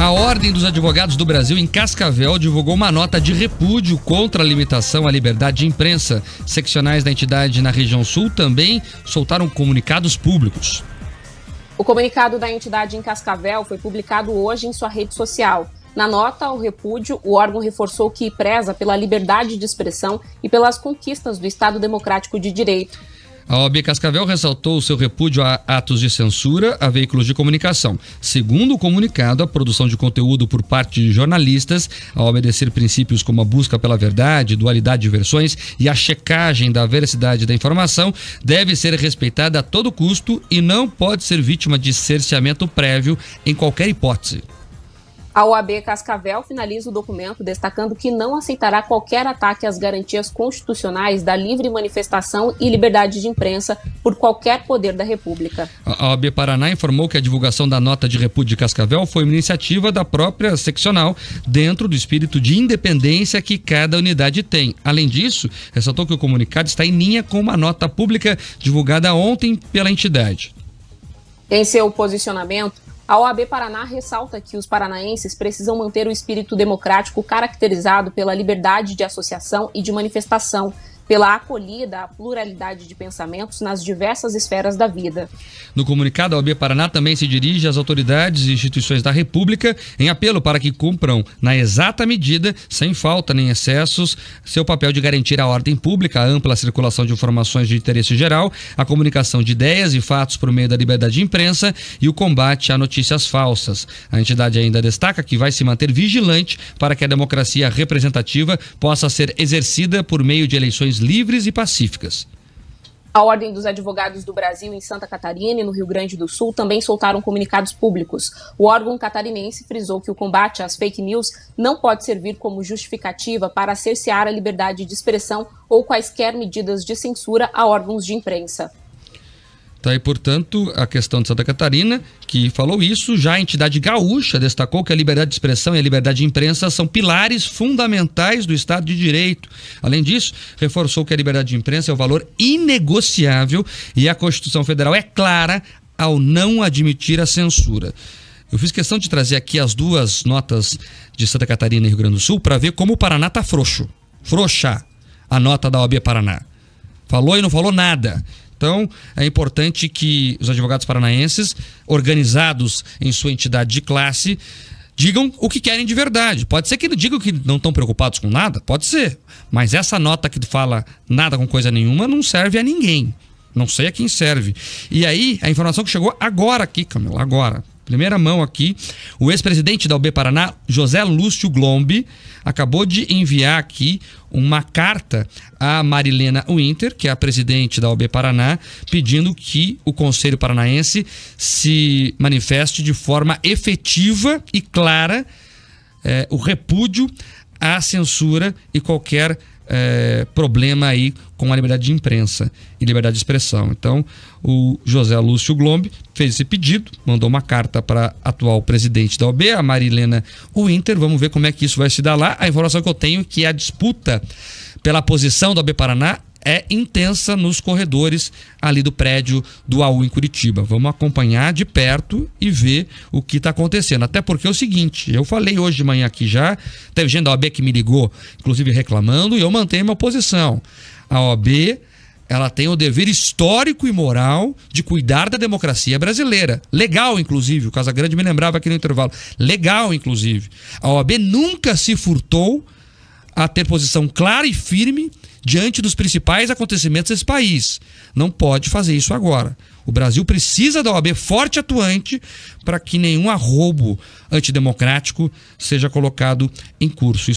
A Ordem dos Advogados do Brasil, em Cascavel, divulgou uma nota de repúdio contra a limitação à liberdade de imprensa. Seccionais da entidade na região sul também soltaram comunicados públicos. O comunicado da entidade em Cascavel foi publicado hoje em sua rede social. Na nota ao repúdio, o órgão reforçou que preza pela liberdade de expressão e pelas conquistas do Estado Democrático de Direito a OAB Cascavel ressaltou o seu repúdio a atos de censura a veículos de comunicação. Segundo o comunicado, a produção de conteúdo por parte de jornalistas, ao obedecer princípios como a busca pela verdade, dualidade de versões e a checagem da veracidade da informação, deve ser respeitada a todo custo e não pode ser vítima de cerceamento prévio em qualquer hipótese. A OAB Cascavel finaliza o documento destacando que não aceitará qualquer ataque às garantias constitucionais da livre manifestação e liberdade de imprensa por qualquer poder da República. A OAB Paraná informou que a divulgação da nota de repúdio de Cascavel foi uma iniciativa da própria seccional, dentro do espírito de independência que cada unidade tem. Além disso, ressaltou que o comunicado está em linha com uma nota pública divulgada ontem pela entidade. Em seu posicionamento, a OAB Paraná ressalta que os paranaenses precisam manter o espírito democrático caracterizado pela liberdade de associação e de manifestação, pela acolhida à pluralidade de pensamentos nas diversas esferas da vida. No comunicado, a OAB Paraná também se dirige às autoridades e instituições da República em apelo para que cumpram, na exata medida, sem falta nem excessos, seu papel de garantir a ordem pública, a ampla circulação de informações de interesse geral, a comunicação de ideias e fatos por meio da liberdade de imprensa e o combate a notícias falsas. A entidade ainda destaca que vai se manter vigilante para que a democracia representativa possa ser exercida por meio de eleições livres e pacíficas. A Ordem dos Advogados do Brasil em Santa Catarina e no Rio Grande do Sul também soltaram comunicados públicos. O órgão catarinense frisou que o combate às fake news não pode servir como justificativa para cercear a liberdade de expressão ou quaisquer medidas de censura a órgãos de imprensa. Tá, e, portanto, a questão de Santa Catarina, que falou isso, já a entidade gaúcha destacou que a liberdade de expressão e a liberdade de imprensa são pilares fundamentais do Estado de Direito. Além disso, reforçou que a liberdade de imprensa é um valor inegociável e a Constituição Federal é clara ao não admitir a censura. Eu fiz questão de trazer aqui as duas notas de Santa Catarina e Rio Grande do Sul para ver como o Paraná tá frouxo. Frouxa a nota da OAB Paraná. Falou e não falou nada. Então, é importante que os advogados paranaenses, organizados em sua entidade de classe, digam o que querem de verdade. Pode ser que não digam que não estão preocupados com nada, pode ser. Mas essa nota que fala nada com coisa nenhuma não serve a ninguém. Não sei a quem serve. E aí, a informação que chegou agora aqui, Camila, agora, primeira mão aqui, o ex-presidente da UB Paraná, José Lúcio Glombe, acabou de enviar aqui uma carta à Marilena Winter, que é a presidente da OB Paraná, pedindo que o Conselho Paranaense se manifeste de forma efetiva e clara é, o repúdio à censura e qualquer é, problema aí com a liberdade de imprensa e liberdade de expressão. Então, o José Lúcio Glombe fez esse pedido, mandou uma carta para a atual presidente da OB, a Marilena Winter. Vamos ver como é que isso vai se dar lá. A informação que eu tenho é que a disputa pela posição da OB Paraná é intensa nos corredores ali do prédio do AU em Curitiba. Vamos acompanhar de perto e ver o que está acontecendo. Até porque é o seguinte, eu falei hoje de manhã aqui já, teve gente da OAB que me ligou, inclusive reclamando, e eu mantenho minha posição. A OAB ela tem o dever histórico e moral de cuidar da democracia brasileira. Legal, inclusive, o Casa Grande me lembrava aqui no intervalo. Legal, inclusive. A OAB nunca se furtou a ter posição clara e firme diante dos principais acontecimentos desse país. Não pode fazer isso agora. O Brasil precisa da OAB forte atuante para que nenhum arrobo antidemocrático seja colocado em curso.